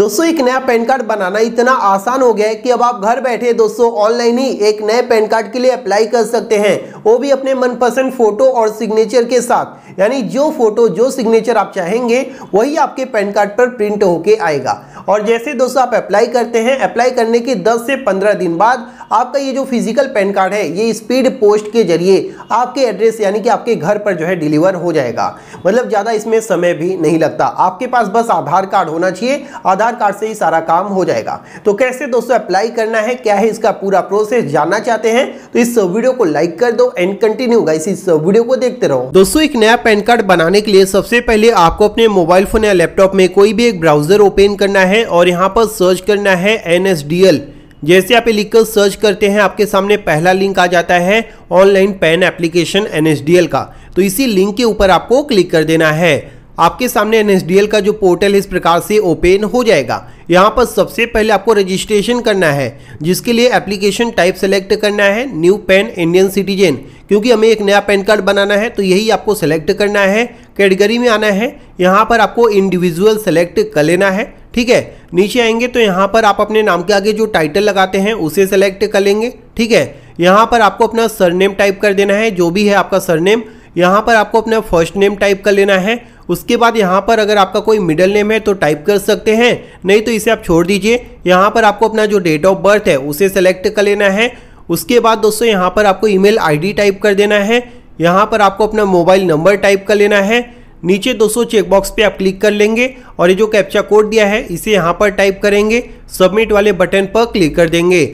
दोस्तों एक नया पैन कार्ड बनाना इतना आसान हो गया है कि अब आप घर बैठे दोस्तों ऑनलाइन ही एक नए पैन कार्ड के लिए अप्लाई कर सकते हैं वो भी अपने मनपसंद फोटो और सिग्नेचर के साथ यानी जो फोटो जो सिग्नेचर आप चाहेंगे वही आपके पैन कार्ड पर प्रिंट होके आएगा और जैसे दोस्तों आप अप्लाई करते हैं अप्लाई करने के दस से पंद्रह दिन बाद आपका ये जो फिजिकल पैन कार्ड है ये स्पीड पोस्ट के जरिए आपके एड्रेस यानी कि आपके घर पर जो है डिलीवर हो जाएगा मतलब ज़्यादा इसमें समय भी नहीं लगता आपके पास बस आधार कार्ड होना चाहिए आधार कार्ड से ही सारा काम हो जाएगा तो कैसे दोस्तों अप्लाई करना है क्या है इसका पूरा प्रोसेस जानना चाहते हैं तो इस वीडियो को लाइक कर दो एंड कंटिन्यू गाइस इस वीडियो को देखते रहो दोस्तों एक नया पैन कार्ड बनाने के लिए सबसे पहले आपको अपने मोबाइल फोन या लैपटॉप में कोई भी एक ब्राउजर ओपन करना है और यहाँ पर सर्च करना है एन एस डी एल जैसे आप लिखकर सर्च करते हैं आपके सामने पहला लिंक आ जाता है ऑनलाइन पैन एप्लीकेशन एन का तो इसी लिंक के ऊपर आपको क्लिक कर देना है आपके सामने एन का जो पोर्टल इस प्रकार से ओपन हो जाएगा यहाँ पर सबसे पहले आपको रजिस्ट्रेशन करना है जिसके लिए एप्लीकेशन टाइप सेलेक्ट करना है न्यू पेन इंडियन सिटीजन क्योंकि हमें एक नया पैन कार्ड बनाना है तो यही आपको सेलेक्ट करना है कैटेगरी में आना है यहाँ पर आपको इंडिविजुअल सेलेक्ट कर लेना है ठीक है नीचे आएंगे तो यहाँ पर आप अपने नाम के आगे जो टाइटल लगाते हैं उसे सेलेक्ट कर लेंगे ठीक है यहाँ पर आपको अपना सरनेम टाइप कर देना है जो भी है आपका सरनेम यहाँ पर आपको अपना फर्स्ट नेम टाइप कर लेना है उसके बाद यहाँ पर अगर आपका कोई मिडल नेम है तो टाइप कर सकते हैं नहीं तो इसे आप छोड़ दीजिए यहाँ पर आपको अपना जो डेट ऑफ बर्थ है उसे सेलेक्ट कर लेना है उसके बाद दोस्तों यहाँ पर आपको ईमेल आईडी टाइप कर देना है यहाँ पर आपको अपना मोबाइल नंबर टाइप कर लेना है नीचे 200 चेकबॉक्स पे आप क्लिक कर लेंगे और ये जो कैप्चा कोड दिया है इसे यहाँ पर टाइप करेंगे सबमिट वाले बटन पर क्लिक कर देंगे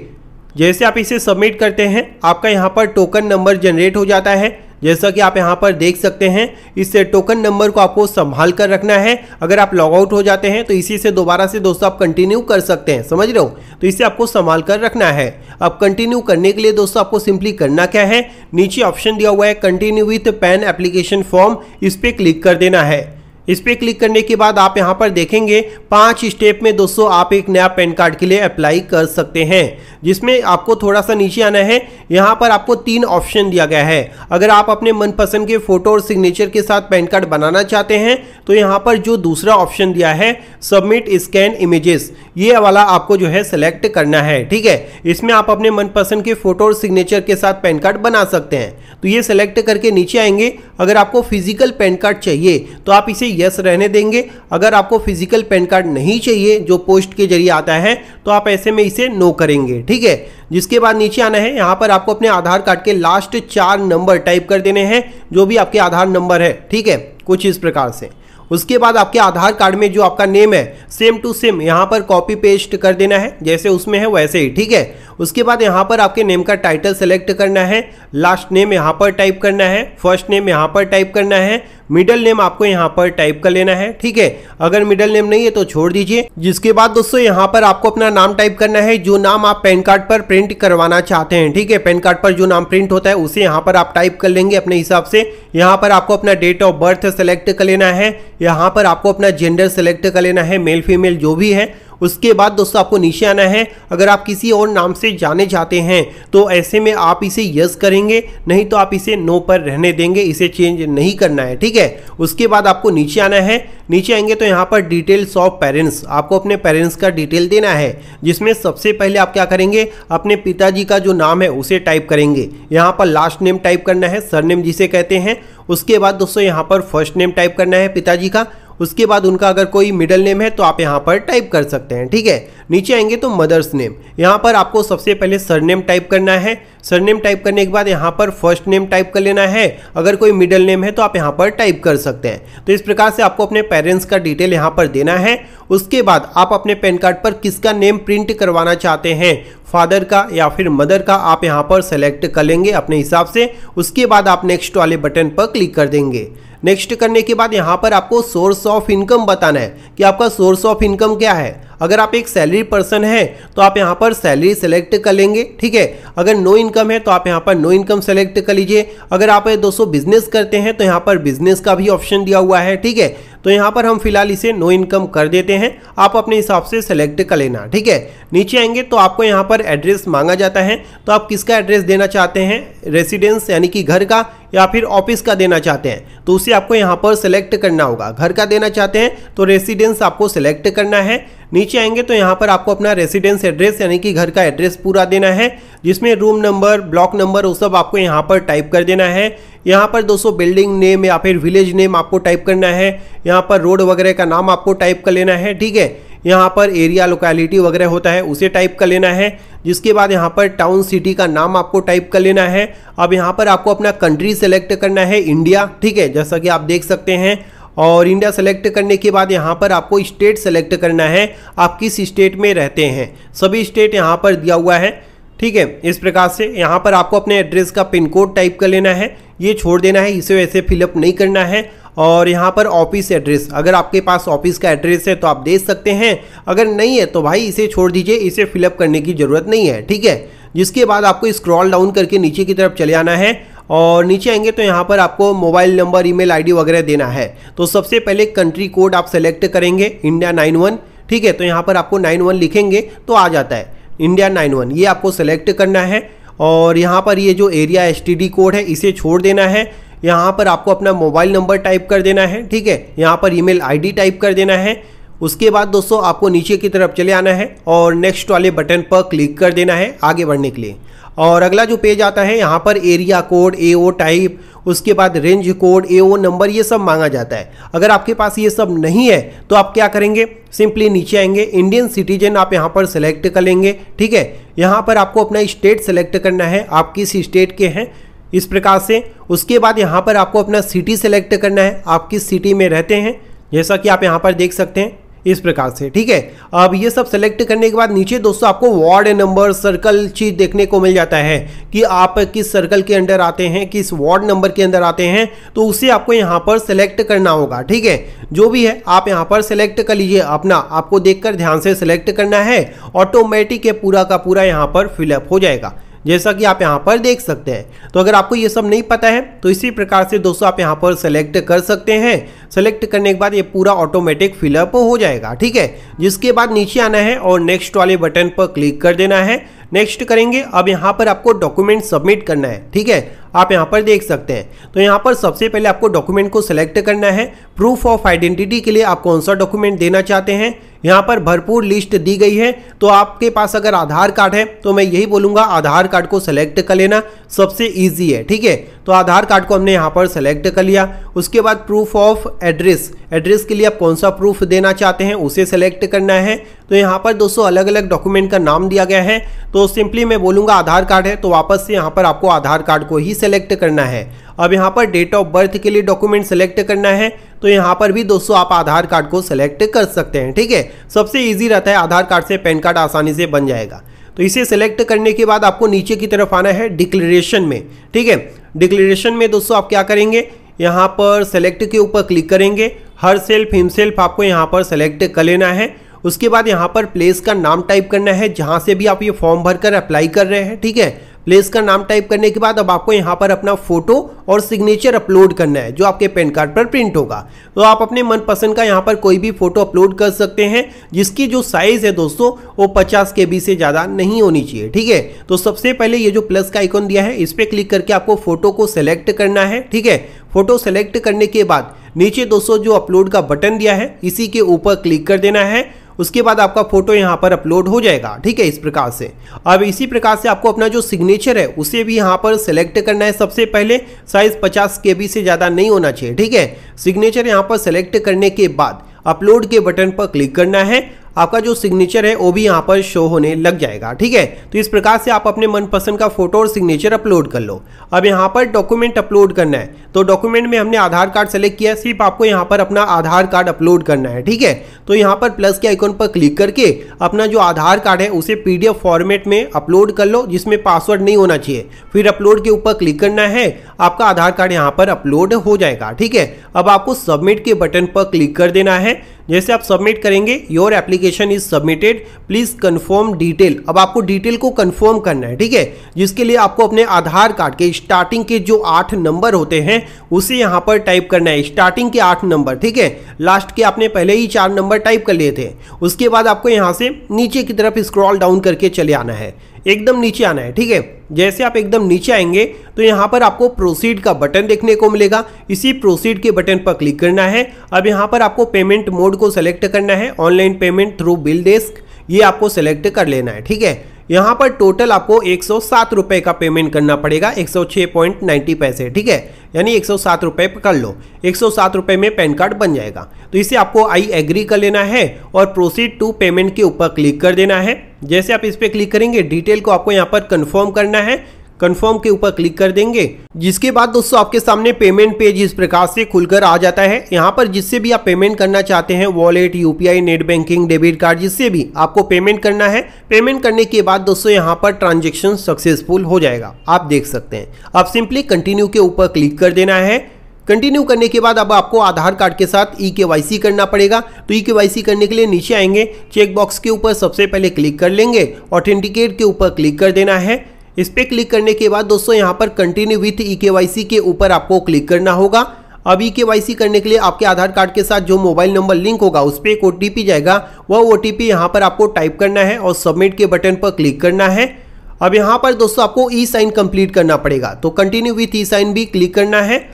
जैसे आप इसे सबमिट करते हैं आपका यहाँ पर टोकन नंबर जनरेट हो जाता है जैसा कि आप यहाँ पर देख सकते हैं इससे टोकन नंबर को आपको संभाल कर रखना है अगर आप लॉग आउट हो जाते हैं तो इसी से दोबारा से दोस्तों आप कंटिन्यू कर सकते हैं समझ रहे हो तो इसे आपको संभाल कर रखना है अब कंटिन्यू करने के लिए दोस्तों आपको सिंपली करना क्या है नीचे ऑप्शन दिया हुआ है continue with PAN application form इस पर क्लिक कर देना है इस पर क्लिक करने के बाद आप यहां पर देखेंगे पांच स्टेप में दोस्तों आप एक नया पैन कार्ड के लिए अप्लाई कर सकते हैं जिसमें आपको थोड़ा सा नीचे आना है यहां पर आपको तीन ऑप्शन दिया गया है अगर आप अपने मनपसंद के फोटो और सिग्नेचर के साथ पैन कार्ड बनाना चाहते हैं तो यहां पर जो दूसरा ऑप्शन दिया है सबमिट स्कैन इमेजेस ये वाला आपको जो है सेलेक्ट करना है ठीक है इसमें आप अपने मनपसंद के फोटो और सिग्नेचर के साथ पैन कार्ड बना सकते हैं तो ये सेलेक्ट करके नीचे आएंगे अगर आपको फिजिकल पैन कार्ड चाहिए तो आप इसे यस रहने देंगे अगर आपको फिजिकल पैन कार्ड नहीं चाहिए जो पोस्ट के जरिए आता है तो आप ऐसे में इसे नो करेंगे ठीक है जिसके बाद नीचे आना है यहाँ पर आपको अपने आधार कार्ड के लास्ट चार नंबर टाइप कर देने हैं जो भी आपके आधार नंबर है ठीक है कुछ इस प्रकार से उसके बाद आपके आधार कार्ड में जो आपका नेम है सेम टू सेम यहाँ पर कॉपी पेस्ट कर देना है जैसे उसमें है वैसे ही ठीक है उसके बाद यहाँ पर आपके नेम का टाइटल सेलेक्ट करना है लास्ट नेम यहाँ पर टाइप करना है फर्स्ट नेम यहाँ पर टाइप करना है मिडल नेम आपको यहाँ पर टाइप कर लेना है ठीक है अगर मिडल नेम नहीं है तो छोड़ दीजिए जिसके बाद दोस्तों यहाँ पर आपको अपना नाम टाइप करना है जो नाम आप पैन कार्ड पर प्रिंट करवाना चाहते हैं ठीक है पैन कार्ड पर जो नाम प्रिंट होता है उसे यहाँ पर आप टाइप कर लेंगे अपने हिसाब से यहाँ पर आपको अपना डेट ऑफ बर्थ सेलेक्ट कर लेना है यहाँ पर आपको अपना जेंडर सेलेक्ट कर लेना है मेल फीमेल जो भी है उसके बाद दोस्तों आपको नीचे आना है अगर आप किसी और नाम से जाने जाते हैं तो ऐसे में आप इसे यस करेंगे नहीं तो आप इसे नो पर रहने देंगे इसे चेंज नहीं करना है ठीक है उसके बाद आपको नीचे आना है नीचे आएंगे तो यहाँ पर डिटेल्स ऑफ पेरेंट्स आपको अपने पेरेंट्स का डिटेल देना है जिसमें सबसे पहले आप क्या करेंगे अपने पिताजी का जो नाम है उसे टाइप करेंगे यहाँ पर लास्ट नेम टाइप करना है सरनेम जिसे कहते हैं उसके बाद दोस्तों यहाँ पर फर्स्ट नेम टाइप करना है पिताजी का उसके बाद उनका अगर कोई मिडल नेम है तो आप यहाँ पर टाइप कर सकते हैं ठीक है नीचे आएंगे तो मदर्स नेम यहाँ पर आपको सबसे पहले सरनेम टाइप करना है सरनेम टाइप करने के बाद यहाँ पर फर्स्ट नेम टाइप कर लेना है अगर कोई मिडल नेम है तो आप यहाँ पर टाइप कर सकते हैं तो इस प्रकार से आपको अपने पेरेंट्स का डिटेल यहाँ पर देना है उसके बाद आप अपने पैन कार्ड पर किसका नेम प्रिंट करवाना चाहते हैं फादर का या फिर मदर का आप यहाँ पर सेलेक्ट कर लेंगे अपने हिसाब से उसके बाद आप नेक्स्ट वाले बटन पर क्लिक कर देंगे नेक्स्ट करने के बाद यहाँ पर आपको सोर्स ऑफ इनकम बताना है कि आपका सोर्स ऑफ इनकम क्या है अगर आप एक सैलरी तो पर्सन है तो आप यहाँ पर सैलरी सेलेक्ट कर लेंगे ठीक है अगर नो इनकम है तो आप यहाँ पर नो इनकम सेलेक्ट कर लीजिए अगर आप दोस्तों बिजनेस करते हैं तो यहाँ पर बिजनेस का भी ऑप्शन दिया हुआ है ठीक है तो यहाँ पर हम फिलहाल इसे नो इनकम कर देते हैं आप अपने हिसाब से सेलेक्ट कर लेना ठीक है नीचे आएंगे तो आपको यहाँ पर एड्रेस मांगा जाता है तो आप किसका एड्रेस देना चाहते हैं रेसिडेंस यानी कि घर का या फिर ऑफिस का देना चाहते हैं तो उसे आपको यहाँ पर सेलेक्ट करना होगा घर का देना चाहते हैं तो रेसिडेंस आपको सेलेक्ट करना है नीचे आएंगे तो यहाँ पर आपको अपना रेसिडेंस एड्रेस यानी कि घर का एड्रेस पूरा देना है जिसमें रूम नंबर ब्लॉक नंबर वो सब आपको यहाँ पर टाइप कर देना है यहाँ पर दोस्तों बिल्डिंग नेम या फिर विलेज नेम आपको टाइप करना है यहाँ पर रोड वगैरह का नाम आपको टाइप कर लेना है ठीक है यहाँ पर एरिया लोकेलिटी वगैरह होता है उसे टाइप कर लेना है जिसके बाद यहाँ पर टाउन सिटी का नाम आपको टाइप कर लेना है अब यहाँ पर आपको अपना कंट्री सेलेक्ट करना है इंडिया ठीक है जैसा कि आप देख सकते हैं और इंडिया सेलेक्ट करने के बाद यहाँ पर आपको स्टेट सेलेक्ट करना है आप किस स्टेट में रहते हैं सभी स्टेट यहाँ पर दिया हुआ है ठीक है इस प्रकार से यहाँ पर आपको अपने एड्रेस का पिन कोड टाइप कर लेना है ये छोड़ देना है इसे वैसे फिलअप नहीं करना है और यहाँ पर ऑफिस एड्रेस अगर आपके पास ऑफिस का एड्रेस है तो आप दे सकते हैं अगर नहीं है तो भाई इसे छोड़ दीजिए इसे फिलअप करने की ज़रूरत नहीं है ठीक है जिसके बाद आपको स्क्रॉल डाउन करके नीचे की तरफ चले आना है और नीचे आएंगे तो यहाँ पर आपको मोबाइल नंबर ईमेल आईडी वगैरह देना है तो सबसे पहले कंट्री कोड आप सेलेक्ट करेंगे इंडिया नाइन वन ठीक है तो यहाँ पर आपको नाइन वन लिखेंगे तो आ जाता है इंडिया नाइन वन ये आपको सेलेक्ट करना है और यहाँ पर ये जो एरिया एस कोड है इसे छोड़ देना है यहाँ पर आपको अपना मोबाइल नंबर टाइप कर देना है ठीक है यहाँ पर ईमेल आईडी टाइप कर देना है उसके बाद दोस्तों आपको नीचे की तरफ चले आना है और नेक्स्ट वाले बटन पर क्लिक कर देना है आगे बढ़ने के लिए और अगला जो पेज आता है यहाँ पर एरिया कोड ए टाइप उसके बाद रेंज कोड ए नंबर ये सब मांगा जाता है अगर आपके पास ये सब नहीं है तो आप क्या करेंगे सिंपली नीचे आएंगे इंडियन सिटीजन आप यहाँ पर सेलेक्ट कर लेंगे ठीक है यहाँ पर आपको अपना स्टेट सेलेक्ट करना है आप किस स्टेट के हैं इस प्रकार से उसके बाद यहाँ पर आपको अपना सिटी सेलेक्ट करना है आप किस सिटी में रहते हैं जैसा कि आप यहाँ पर देख सकते हैं इस प्रकार से ठीक है अब ये सब सेलेक्ट करने के बाद नीचे दोस्तों आपको वार्ड नंबर सर्कल चीज देखने को मिल जाता है कि आप किस सर्कल के अंदर आते हैं किस वार्ड नंबर के अंदर आते हैं तो उसे आपको यहाँ पर सेलेक्ट करना होगा ठीक है जो भी है आप यहाँ पर सेलेक्ट कर लीजिए अपना आपको देखकर ध्यान से सेलेक्ट करना है ऑटोमेटिक है पूरा का पूरा यहाँ पर फिलअप हो जाएगा जैसा कि आप यहाँ पर देख सकते हैं तो अगर आपको ये सब नहीं पता है तो इसी प्रकार से दोस्तों आप यहाँ पर सेलेक्ट कर सकते हैं सेलेक्ट करने के बाद ये पूरा ऑटोमेटिक फिलअप हो जाएगा ठीक है जिसके बाद नीचे आना है और नेक्स्ट वाले बटन पर क्लिक कर देना है नेक्स्ट करेंगे अब यहाँ पर आपको डॉक्यूमेंट सबमिट करना है ठीक है आप यहाँ पर देख सकते हैं तो यहाँ पर सबसे पहले आपको डॉक्यूमेंट को सिलेक्ट करना है प्रूफ ऑफ आइडेंटिटी के लिए आप कौन सा डॉक्यूमेंट देना चाहते हैं यहाँ पर भरपूर लिस्ट दी गई है तो आपके पास अगर आधार कार्ड है तो मैं यही बोलूँगा आधार कार्ड को सिलेक्ट कर लेना सबसे ईजी है ठीक है तो आधार कार्ड को हमने यहाँ पर सेलेक्ट कर लिया उसके बाद प्रूफ ऑफ एड्रेस एड्रेस के लिए आप कौन सा प्रूफ देना चाहते हैं उसे सेलेक्ट करना है तो यहाँ पर दोस्तों अलग अलग डॉक्यूमेंट का नाम दिया गया है तो सिंपली मैं बोलूँगा आधार कार्ड है तो वापस से यहाँ पर आपको आधार कार्ड को ही सेलेक्ट करना है अब यहाँ पर डेट ऑफ बर्थ के लिए डॉक्यूमेंट सेलेक्ट करना है तो यहाँ पर भी दोस्तों आप आधार कार्ड को सेलेक्ट कर सकते हैं ठीक है सबसे ईजी रहता है आधार कार्ड से पैन कार्ड आसानी से बन जाएगा तो इसे सेलेक्ट करने के बाद आपको नीचे की तरफ आना है डिक्लेरेशन में ठीक है डिक्लेरेशन में दोस्तों आप क्या करेंगे यहाँ पर सेलेक्ट के ऊपर क्लिक करेंगे हर सेल्फ हिमसेल्फ आपको यहाँ पर सेलेक्ट कर लेना है उसके बाद यहाँ पर प्लेस का नाम टाइप करना है जहाँ से भी आप ये फॉर्म भरकर अप्लाई कर रहे हैं ठीक है प्लेस का नाम टाइप करने के बाद अब आपको यहाँ पर अपना फोटो और सिग्नेचर अपलोड करना है जो आपके पैन कार्ड पर प्रिंट होगा तो आप अपने मनपसंद का यहाँ पर कोई भी फोटो अपलोड कर सकते हैं जिसकी जो साइज़ है दोस्तों वो 50 के से ज़्यादा नहीं होनी चाहिए ठीक है तो सबसे पहले ये जो प्लस का आइकॉन दिया है इस पर क्लिक करके आपको फोटो को सेलेक्ट करना है ठीक है फोटो सेलेक्ट करने के बाद नीचे दोस्तों जो अपलोड का बटन दिया है इसी के ऊपर क्लिक कर देना है उसके बाद आपका फोटो यहाँ पर अपलोड हो जाएगा ठीक है इस प्रकार से अब इसी प्रकार से आपको अपना जो सिग्नेचर है उसे भी यहाँ पर सेलेक्ट करना है सबसे पहले साइज पचास के से ज़्यादा नहीं होना चाहिए ठीक है सिग्नेचर यहाँ पर सेलेक्ट करने के बाद अपलोड के बटन पर क्लिक करना है आपका जो सिग्नेचर है वो भी यहाँ पर शो होने लग जाएगा ठीक है तो इस प्रकार से आप अपने मनपसंद का फोटो और सिग्नेचर अपलोड कर लो अब यहाँ पर डॉक्यूमेंट अपलोड करना है तो डॉक्यूमेंट में हमने आधार कार्ड सेलेक्ट किया सिर्फ आपको यहाँ पर अपना आधार कार्ड अपलोड करना है ठीक है तो यहाँ पर प्लस के आइकॉन पर क्लिक करके अपना जो आधार कार्ड है उसे पी फॉर्मेट में अपलोड कर लो जिसमें पासवर्ड नहीं होना चाहिए फिर अपलोड के ऊपर क्लिक करना है आपका आधार कार्ड यहाँ पर अपलोड हो जाएगा ठीक है अब आपको सबमिट के बटन पर क्लिक कर देना है जैसे आप सबमिट करेंगे your application is submitted please confirm detail अब आपको डिटेल को कन्फर्म करना है ठीक है जिसके लिए आपको अपने आधार कार्ड के स्टार्टिंग के जो आठ नंबर होते हैं उसे यहाँ पर टाइप करना है स्टार्टिंग के आठ नंबर ठीक है लास्ट के आपने पहले ही चार नंबर टाइप कर लिए थे उसके बाद आपको यहाँ से नीचे की तरफ स्क्रॉल डाउन करके चले आना है एकदम नीचे आना है ठीक है जैसे आप एकदम नीचे आएंगे तो यहाँ पर आपको प्रोसीड का बटन देखने को मिलेगा इसी प्रोसीड के बटन पर क्लिक करना है अब यहाँ पर आपको पेमेंट मोड को सेलेक्ट करना है online payment through BillDesk ये आपको सेलेक्ट कर लेना है ठीक है यहाँ पर टोटल आपको एक रुपए का पेमेंट करना पड़ेगा एक पैसे ठीक है यानी एक रुपए कर लो एक रुपए में पैन कार्ड बन जाएगा तो इसे आपको आई एग्री कर लेना है और प्रोसीड टू पेमेंट के ऊपर क्लिक कर देना है जैसे आप इस पर क्लिक करेंगे डिटेल को आपको यहाँ पर कन्फर्म करना है कन्फर्म के ऊपर क्लिक कर देंगे जिसके बाद दोस्तों आपके सामने पेमेंट पेज इस प्रकार से खुलकर आ जाता है यहाँ पर जिससे भी आप पेमेंट करना चाहते हैं wallet UPI net banking debit card जिससे भी आपको पेमेंट करना है पेमेंट करने के बाद दोस्तों यहाँ पर ट्रांजेक्शन सक्सेसफुल हो जाएगा आप देख सकते हैं आप सिंपली कंटिन्यू के ऊपर क्लिक कर देना है कंटिन्यू करने के बाद अब आपको आधार कार्ड के साथ ई e के करना पड़ेगा तो ई e के करने के लिए नीचे आएंगे चेक बॉक्स के ऊपर सबसे पहले क्लिक कर लेंगे ऑथेंटिकेट के ऊपर क्लिक कर देना है इस पर क्लिक करने के बाद दोस्तों यहाँ पर कंटिन्यू विथ ई के ऊपर आपको क्लिक करना होगा अब ई e के करने के लिए आपके आधार कार्ड के साथ जो मोबाइल नंबर लिंक होगा उस पर एक ओ जाएगा वह ओ टी पी यहाँ पर आपको टाइप करना है और सबमिट के बटन पर क्लिक करना है अब यहाँ पर दोस्तों आपको ई साइन कंप्लीट करना पड़ेगा तो कंटिन्यू विथ ई साइन भी क्लिक करना है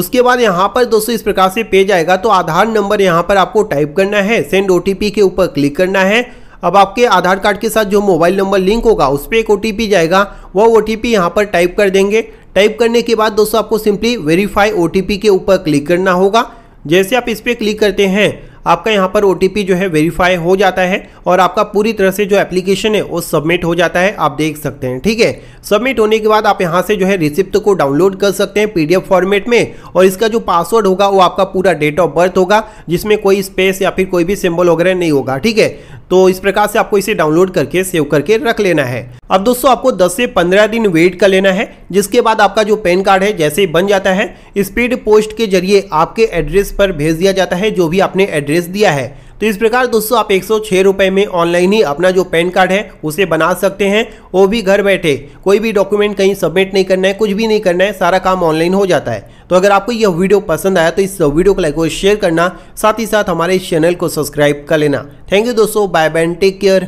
उसके बाद यहाँ पर दोस्तों इस प्रकार से पेज आएगा तो आधार नंबर यहाँ पर आपको टाइप करना है सेंड ओ के ऊपर क्लिक करना है अब आपके आधार कार्ड के साथ जो मोबाइल नंबर लिंक होगा उस पर एक ओ जाएगा वह ओ टी यहाँ पर टाइप कर देंगे टाइप करने के बाद दोस्तों आपको सिंपली वेरीफाई ओ के ऊपर क्लिक करना होगा जैसे आप इस पर क्लिक करते हैं आपका यहाँ पर ओ जो है वेरीफाई हो जाता है और आपका पूरी तरह से जो एप्लीकेशन है वो सबमिट हो जाता है आप देख सकते हैं ठीक है सबमिट होने के बाद आप यहाँ से जो है रिसिप्ट को डाउनलोड कर सकते हैं पीडीएफ फॉर्मेट में और इसका जो पासवर्ड होगा वो आपका पूरा डेट ऑफ बर्थ होगा जिसमें कोई स्पेस या फिर कोई भी सिम्बल वगैरह नहीं होगा ठीक है तो इस प्रकार से आपको इसे डाउनलोड करके सेव करके रख लेना है अब दोस्तों आपको 10 से 15 दिन वेट कर लेना है जिसके बाद आपका जो पैन कार्ड है जैसे ही बन जाता है स्पीड पोस्ट के जरिए आपके एड्रेस पर भेज दिया जाता है जो भी आपने एड्रेस एड्रेस दिया है तो इस प्रकार दोस्तों आप एक सौ में ऑनलाइन ही अपना जो पैन कार्ड है उसे बना सकते हैं वो भी घर बैठे कोई भी डॉक्यूमेंट कहीं सबमिट नहीं करना है कुछ भी नहीं करना है सारा काम ऑनलाइन हो जाता है तो अगर आपको यह वीडियो पसंद आया तो इस वीडियो को लाइक और शेयर करना साथ ही साथ हमारे इस चैनल को सब्सक्राइब कर लेना थैंक यू दोस्तों बाय बैन टेक केयर